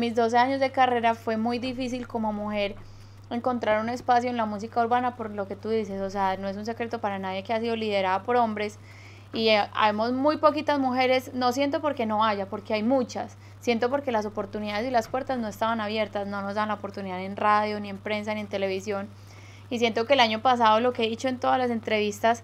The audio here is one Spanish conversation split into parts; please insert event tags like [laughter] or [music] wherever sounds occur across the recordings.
mis 12 años de carrera fue muy difícil como mujer encontrar un espacio en la música urbana por lo que tú dices, o sea, no es un secreto para nadie que ha sido liderada por hombres y eh, hay muy poquitas mujeres, no siento porque no haya, porque hay muchas, siento porque las oportunidades y las puertas no estaban abiertas, no nos dan la oportunidad en radio, ni en prensa, ni en televisión. Y siento que el año pasado, lo que he dicho en todas las entrevistas,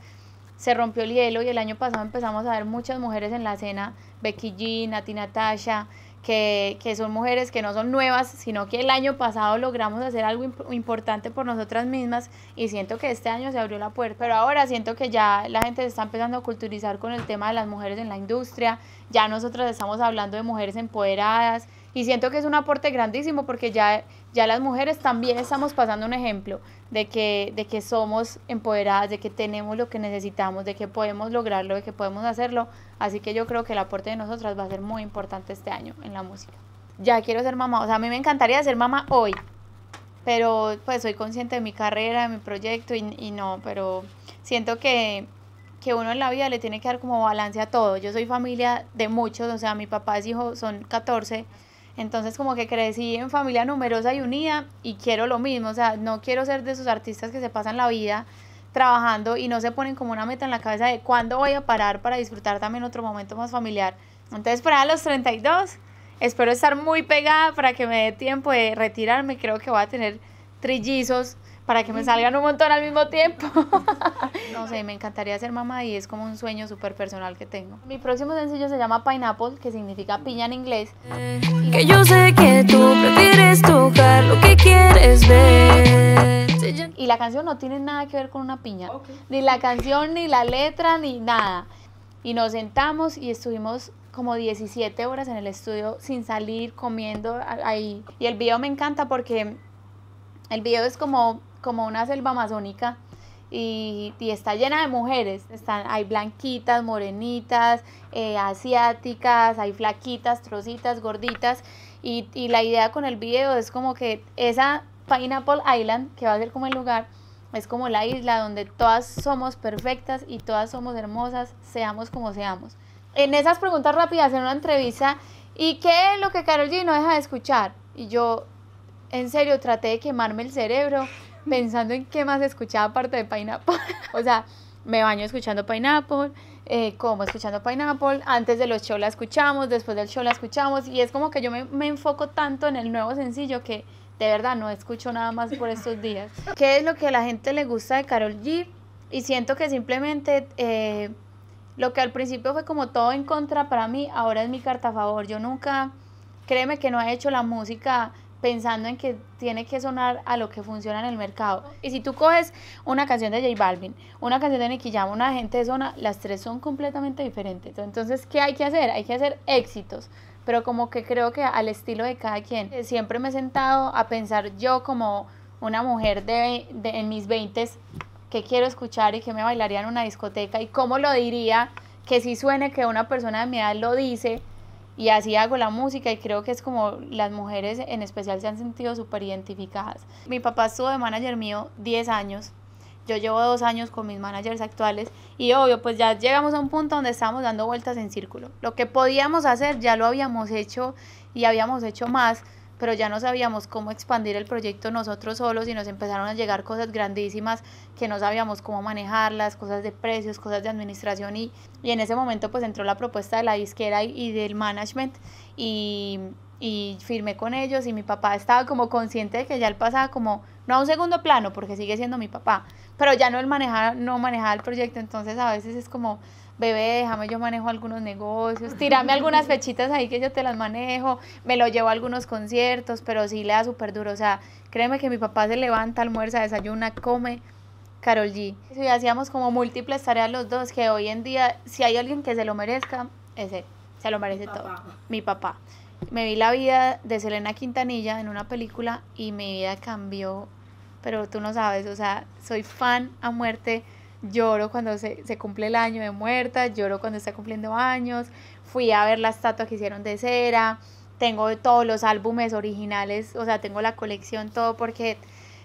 se rompió el hielo y el año pasado empezamos a ver muchas mujeres en la escena, Becky G, Nati Natasha, que, son mujeres que no son nuevas, sino que el año pasado logramos hacer algo importante por nosotras mismas y siento que este año se abrió la puerta, pero ahora siento que ya la gente se está empezando a culturizar con el tema de las mujeres en la industria, ya nosotras estamos hablando de mujeres empoderadas, y siento que es un aporte grandísimo porque ya, ya las mujeres también estamos pasando un ejemplo de que, de que somos empoderadas, de que tenemos lo que necesitamos, de que podemos lograrlo, de que podemos hacerlo. Así que yo creo que el aporte de nosotras va a ser muy importante este año en la música. Ya quiero ser mamá, o sea, a mí me encantaría ser mamá hoy, pero pues soy consciente de mi carrera, de mi proyecto y, y no, pero siento que que uno en la vida le tiene que dar como balance a todo. Yo soy familia de muchos, o sea, mi papá es hijo, son 14, entonces como que crecí en familia numerosa y unida y quiero lo mismo, o sea, no quiero ser de esos artistas que se pasan la vida trabajando y no se ponen como una meta en la cabeza de cuándo voy a parar para disfrutar también otro momento más familiar. Entonces para los 32 espero estar muy pegada para que me dé tiempo de retirarme, creo que voy a tener trillizos para que me salgan un montón al mismo tiempo. [laughs] no sé, me encantaría ser mamá y es como un sueño súper personal que tengo. Mi próximo sencillo se llama Pineapple, que significa piña en inglés. Que yo sé que tú prefieres tocar lo que quieres ver. Y la canción no tiene nada que ver con una piña. Ni la canción, ni la letra, ni nada. Y nos sentamos y estuvimos como 17 horas en el estudio sin salir, comiendo ahí. Y el video me encanta porque el video es como como una selva amazónica y, está llena de mujeres. Están, hay blanquitas, morenitas, eh, asiáticas, hay flaquitas, trocitas, gorditas. Y, y la idea con el video es como que esa Pineapple Island, que va a ser como el lugar, es como la isla donde todas somos perfectas y todas somos hermosas, seamos como seamos. En esas preguntas rápidas, en una entrevista, ¿y qué es lo que Carol G no deja de escuchar? Y yo, en serio, traté de quemarme el cerebro pensando en qué más escuchaba aparte de Pineapple. [laughs] o sea, me baño escuchando Pineapple, eh, como escuchando Pineapple, antes de los shows la escuchamos, después del show la escuchamos, y es como que yo me, enfoco tanto en el nuevo sencillo que de verdad no escucho nada más por estos días. [laughs] ¿Qué es lo que a la gente le gusta de Carol G? Y siento que simplemente eh, lo que al principio fue como todo en contra para mí, ahora es mi carta a favor. Yo nunca, créeme que no ha hecho la música pensando en que tiene que sonar a lo que funciona en el mercado. Y si tú coges una canción de J Balvin, una canción de Nicky Jam, una gente de zona, las tres son completamente diferentes. Entonces, ¿qué hay que hacer? Hay que hacer éxitos. Pero como que creo que al estilo de cada quien, eh, siempre me he sentado a pensar yo como una mujer de, en mis 20 qué quiero escuchar y qué me bailaría en una discoteca y cómo lo diría, que si suene que una persona de mi edad lo dice y así hago la música y creo que es como las mujeres en especial se han sentido súper identificadas. Mi papá estuvo de manager mío 10 años, yo llevo dos años con mis managers actuales y obvio, pues ya llegamos a un punto donde estamos dando vueltas en círculo. Lo que podíamos hacer ya lo habíamos hecho y habíamos hecho más, pero ya no sabíamos cómo expandir el proyecto nosotros solos y nos empezaron a llegar cosas grandísimas que no sabíamos cómo manejarlas, cosas de precios, cosas de administración y, en ese momento pues entró la propuesta de la disquera y, del management y, y firmé con ellos y mi papá estaba como consciente de que ya él pasaba como, no a un segundo plano porque sigue siendo mi papá, pero ya no él manejaba, no manejaba el proyecto, entonces a veces es como bebé, déjame yo manejo algunos negocios, tirame algunas [laughs] fechitas ahí que yo te las manejo, me lo llevo a algunos conciertos, pero sí le da súper duro, o sea, créeme que mi papá se levanta, almuerza, desayuna, come, Carol G. hacíamos como múltiples tareas los dos, que hoy en día, si hay alguien que se lo merezca, ese se lo merece todo, mi papá. Me vi la vida de Selena Quintanilla en una película y mi vida cambió, pero tú no sabes, o sea, soy fan a muerte lloro cuando se, cumple el año de muerta, lloro cuando está cumpliendo años, fui a ver las estatua que hicieron de cera, tengo todos los álbumes originales, o sea, tengo la colección, todo, porque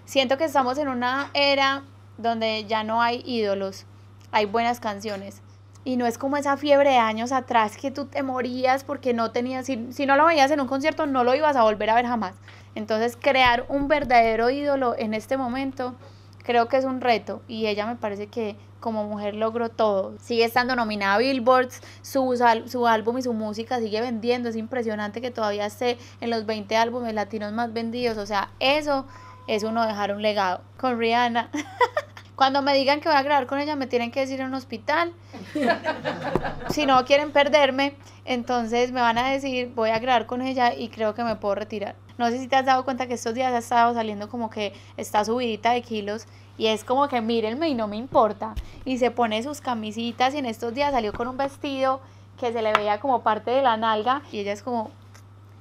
siento que estamos en una era donde ya no hay ídolos, hay buenas canciones. Y no es como esa fiebre de años atrás que tú te morías porque no tenías, si no lo veías en un concierto no lo ibas a volver a ver jamás. Entonces crear un verdadero ídolo en este momento Creo que es un reto y ella me parece que como mujer logró todo. Sigue estando nominada a Billboards, su, su álbum y su música sigue vendiendo. Es impresionante que todavía esté en los 20 álbumes latinos más vendidos. O sea, eso es uno dejar un legado. Con Rihanna. [laughs] Cuando me digan que voy a grabar con ella, me tienen que decir en un hospital. [laughs] si no quieren perderme, entonces me van a decir, voy a grabar con ella y creo que me puedo retirar. No sé si te has dado cuenta que estos días ha estado saliendo como que está subidita de kilos y es como que mírenme y no me importa. Y se pone sus camisitas y en estos días salió con un vestido que se le veía como parte de la nalga y ella es como,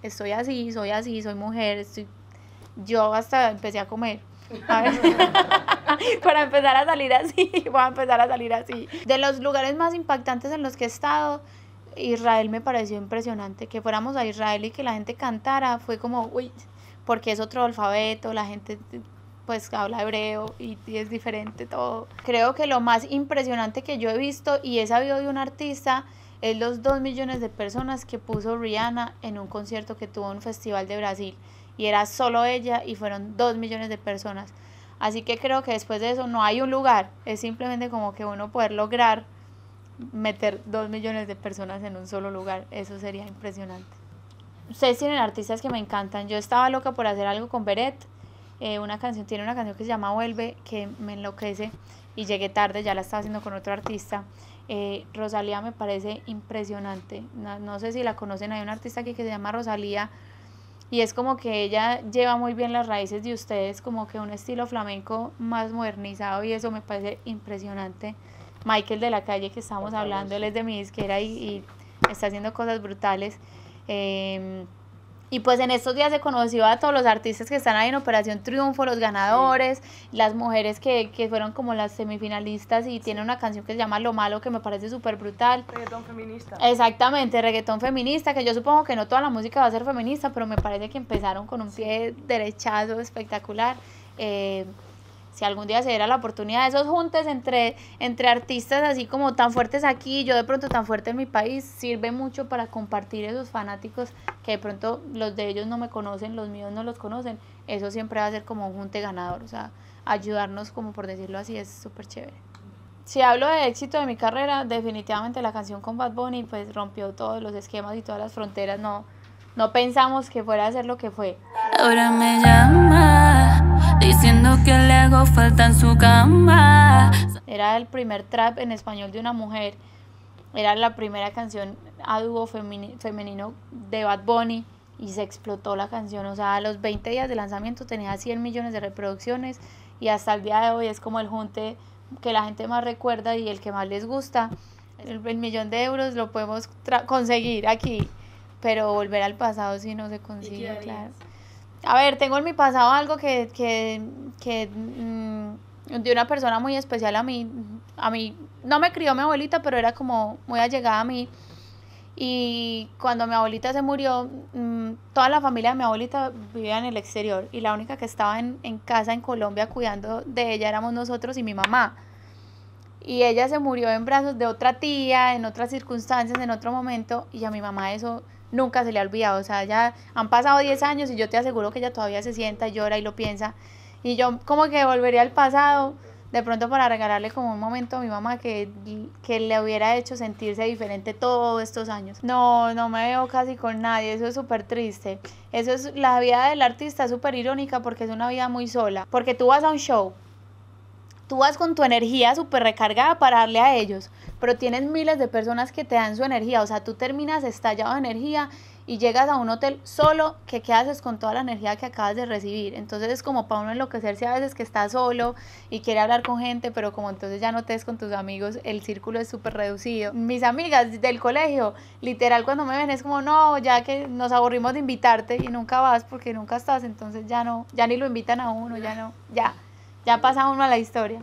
estoy así, soy así, soy mujer, estoy... Yo hasta empecé a comer. [laughs] para empezar a salir así, [laughs] voy a empezar a salir así. De los lugares más impactantes en los que he estado, Israel me pareció impresionante. Que fuéramos a Israel y que la gente cantara fue como, uy, porque es otro alfabeto, la gente pues habla hebreo y, es diferente todo. Creo que lo más impresionante que yo he visto y he sabido de un artista es los dos millones de personas que puso Rihanna en un concierto que tuvo un festival de Brasil y era solo ella y fueron dos millones de personas. Así que creo que después de eso no hay un lugar, es simplemente como que uno poder lograr meter dos millones de personas en un solo lugar. Eso sería impresionante. Ustedes tienen artistas que me encantan. Yo estaba loca por hacer algo con Beret. Eh, una canción, tiene una canción que se llama Vuelve, que me enloquece y llegué tarde, ya la estaba haciendo con otro artista. Eh, Rosalía me parece impresionante. No, sé si la conocen, hay un artista aquí que se llama Rosalía y es como que ella lleva muy bien las raíces de ustedes, como que un estilo flamenco más modernizado y eso me parece impresionante. Michael de la calle que estábamos hablando, él es de mi disquera y, y está haciendo cosas brutales. Em, y pues en estos días se conoció a todos los artistas que están ahí en Operación Triunfo, los ganadores, las mujeres que, que, fueron como las semifinalistas y tiene una canción que se llama Lo Malo que me parece súper brutal. Reggaetón feminista. Exactamente, reggaetón feminista, que yo supongo que no toda la música va a ser feminista, pero me parece que empezaron con un pie derechazo espectacular. Eh, si algún día se diera la oportunidad, esos juntes entre, entre artistas así como tan fuertes aquí, yo de pronto tan fuerte en mi país, sirve mucho para compartir esos fanáticos que de pronto los de ellos no me conocen, los míos no los conocen, eso siempre va a ser como un junte ganador, o sea, ayudarnos como por decirlo así es súper chévere. Si hablo de éxito de mi carrera, definitivamente la canción con Bad Bunny pues rompió todos los esquemas y todas las fronteras, no, no pensamos que fuera a ser lo que fue. Ahora me llama diciendo que le hago falta en su cama. Era el primer trap en español de una mujer. Era la primera canción a dúo femenino de Bad Bunny y se explotó la canción. O sea, a los 20 días de lanzamiento tenía 100 millones de reproducciones y hasta el día de hoy es como el junte que la gente más recuerda y el que más les gusta. El, millón de euros lo podemos conseguir aquí, pero volver al pasado si no se consigue, claro. A ver, tengo en mi pasado algo que, que, mm, de una persona muy especial a mí, a mí, no me crió mi abuelita, pero era como muy allegada a mí. Y cuando mi abuelita se murió, mm, toda la familia de mi abuelita vivía en el exterior y la única que estaba en, en casa en Colombia cuidando de ella éramos nosotros y mi mamá. Y ella se murió en brazos de otra tía, en otras circunstancias, en otro momento, y a mi mamá eso nunca se le ha olvidado. O sea, ya han pasado 10 años y yo te aseguro que ella todavía se sienta, llora y lo piensa. Y yo como que volvería al pasado de pronto para regalarle como un momento a mi mamá que, le hubiera hecho sentirse diferente todos estos años. No, no me veo casi con nadie, eso es súper triste. Eso es la vida del artista súper irónica porque es una vida muy sola, porque tú vas a un show, Tú vas con tu energía súper recargada para darle a ellos, pero tienes miles de personas que te dan su energía. O sea, tú terminas estallado de energía y llegas a un hotel solo, que qué haces con toda la energía que acabas de recibir? Entonces es como para uno enloquecerse a veces que está solo y quiere hablar con gente, pero como entonces ya no te con tus amigos, el círculo es súper reducido. Mis amigas del colegio, literal cuando me ven es como, no, ya que nos aburrimos de invitarte y nunca vas porque nunca estás, entonces ya no, ya ni lo invitan a uno, ya no, ya. Ya pasa uno a la historia.